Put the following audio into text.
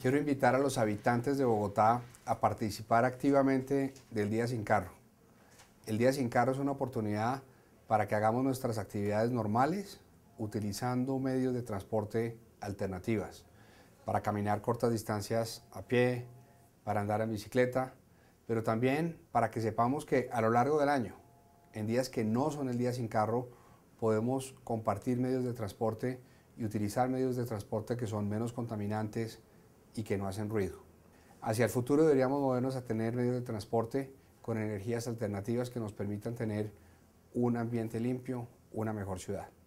Quiero invitar a los habitantes de Bogotá a participar activamente del Día Sin Carro. El Día Sin Carro es una oportunidad para que hagamos nuestras actividades normales utilizando medios de transporte alternativas, para caminar cortas distancias a pie, para andar en bicicleta, pero también para que sepamos que a lo largo del año, en días que no son el Día Sin Carro, podemos compartir medios de transporte y utilizar medios de transporte que son menos contaminantes, y que no hacen ruido. Hacia el futuro deberíamos movernos a tener medios de transporte con energías alternativas que nos permitan tener un ambiente limpio, una mejor ciudad.